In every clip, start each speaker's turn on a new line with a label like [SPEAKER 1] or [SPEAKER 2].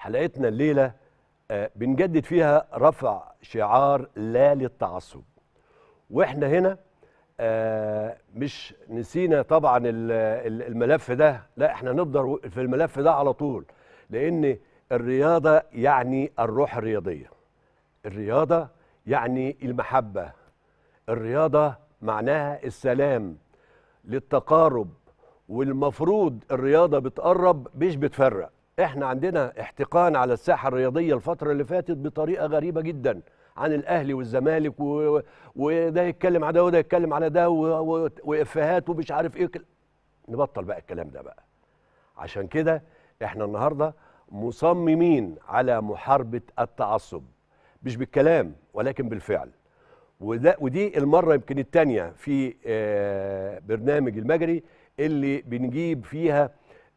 [SPEAKER 1] حلقتنا الليله آه، بنجدد فيها رفع شعار لا للتعصب واحنا هنا آه، مش نسينا طبعا الملف ده لا احنا نقدر في الملف ده على طول لان الرياضه يعني الروح الرياضيه الرياضه يعني المحبه الرياضه معناها السلام للتقارب والمفروض الرياضه بتقرب مش بتفرق احنا عندنا احتقان على الساحه الرياضيه الفتره اللي فاتت بطريقه غريبه جدا عن الاهلي والزمالك و... وده يتكلم على ده وده يتكلم على ده و... وافيهات ومش عارف ايه كل... نبطل بقى الكلام ده بقى عشان كده احنا النهارده مصممين على محاربه التعصب مش بالكلام ولكن بالفعل وده ودي المره يمكن الثانيه في آه، برنامج المجري اللي بنجيب فيها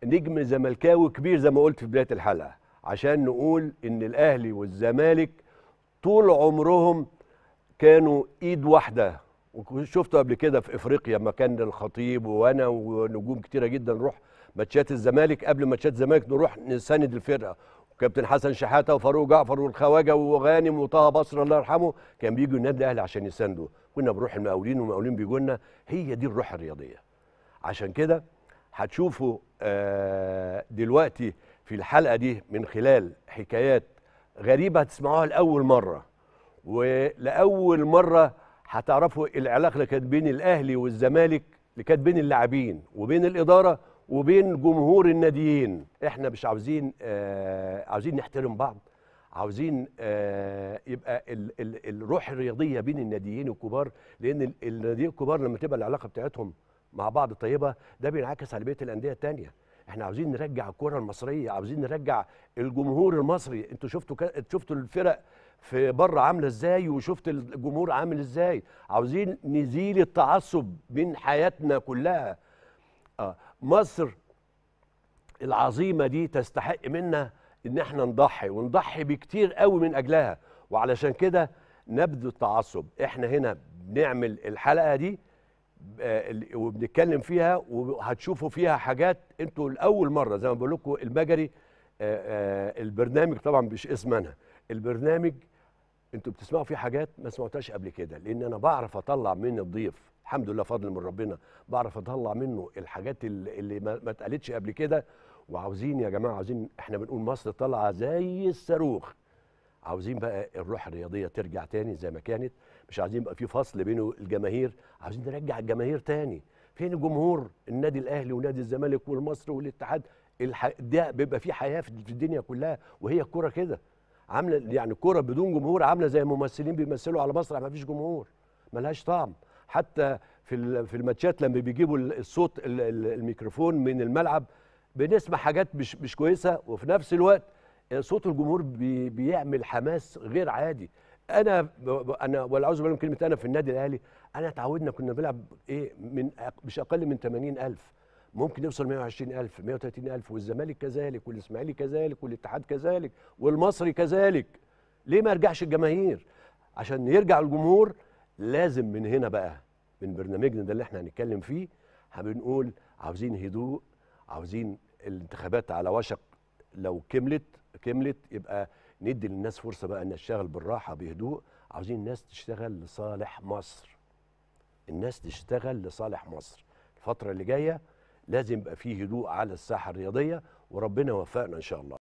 [SPEAKER 1] نجم زملكاوي كبير زي ما قلت في بدايه الحلقه عشان نقول ان الاهلي والزمالك طول عمرهم كانوا ايد واحده وشفته قبل كده في افريقيا لما كان الخطيب وانا ونجوم كتيره جدا نروح ماتشات الزمالك قبل ماتشات الزمالك نروح نساند الفرقه وكابتن حسن شحاته وفاروق جعفر والخواجه وغانم وطه بصر الله يرحمه كان بيجوا النادي الاهلي عشان يساندوا كنا بنروح المقاولين والمقاولين بيجوا لنا هي دي الروح الرياضيه عشان كده هتشوفوا آه، دلوقتي في الحلقه دي من خلال حكايات غريبه هتسمعوها لاول مره ولاول مره هتعرفوا العلاقه اللي كانت بين الاهلي والزمالك اللي كانت بين اللاعبين وبين الاداره وبين جمهور الناديين احنا مش عاوزين آه عاوزين نحترم بعض عاوزين آه يبقى ال ال الروح الرياضيه بين الناديين الكبار لان الناديين الكبار لما تبقى العلاقه بتاعتهم مع بعض طيبه ده بينعكس على بقيه الانديه الثانيه احنا عاوزين نرجع الكره المصريه عاوزين نرجع الجمهور المصري انتوا شفتوا ك... شفتوا الفرق في بره عامله ازاي وشفت الجمهور عامل ازاي عاوزين نزيل التعصب من حياتنا كلها آه. مصر العظيمه دي تستحق منا ان احنا نضحي ونضحي بكتير قوي من اجلها وعلشان كده نبذ التعصب احنا هنا بنعمل الحلقه دي آه، وبنتكلم فيها وهتشوفوا فيها حاجات انتوا لاول مره زي ما بقول لكم المجري آه، آه، البرنامج طبعا مش اسم انا البرنامج انتوا بتسمعوا فيه حاجات ما سمعتهاش قبل كده لان انا بعرف اطلع من الضيف الحمد لله فضل من ربنا بعرف اطلع منه الحاجات اللي ما اتقالتش قبل كده وعاوزين يا جماعه عاوزين احنا بنقول مصر طالعه زي الصاروخ عاوزين بقى الروح الرياضيه ترجع تاني زي ما كانت مش عايزين يبقى في فصل بين الجماهير عاوزين نرجع الجماهير تاني فين جمهور النادي الاهلي ونادي الزمالك والمصري والاتحاد الح... ده بيبقى في حياه في الدنيا كلها وهي الكوره كده عامله يعني الكوره بدون جمهور عامله زي ممثلين بيمثلوا على مسرح يعني ما فيش جمهور ملهاش طعم حتى في في الماتشات لما بيجيبوا الصوت الميكروفون من الملعب بنسمع حاجات مش مش كويسه وفي نفس الوقت صوت الجمهور بي بيعمل حماس غير عادي انا انا ولا اعوذ بالله من كلمه انا في النادي الاهلي انا تعودنا كنا بنلعب ايه من مش اقل من 80000 ممكن يوصل 120000 130000 والزمالك كذلك والاسماعيلي كذلك والاتحاد كذلك والمصري كذلك ليه ما يرجعش الجماهير عشان يرجع الجمهور لازم من هنا بقى من برنامجنا ده اللي احنا هنتكلم فيه بنقول عاوزين هدوء عاوزين الانتخابات على وشك لو كملت كملت يبقى ندي للناس فرصه بقى ان تشتغل بالراحه بهدوء عاوزين الناس تشتغل لصالح مصر الناس تشتغل لصالح مصر الفتره اللي جايه لازم يبقى فيه هدوء على الساحه الرياضيه وربنا يوفقنا ان شاء الله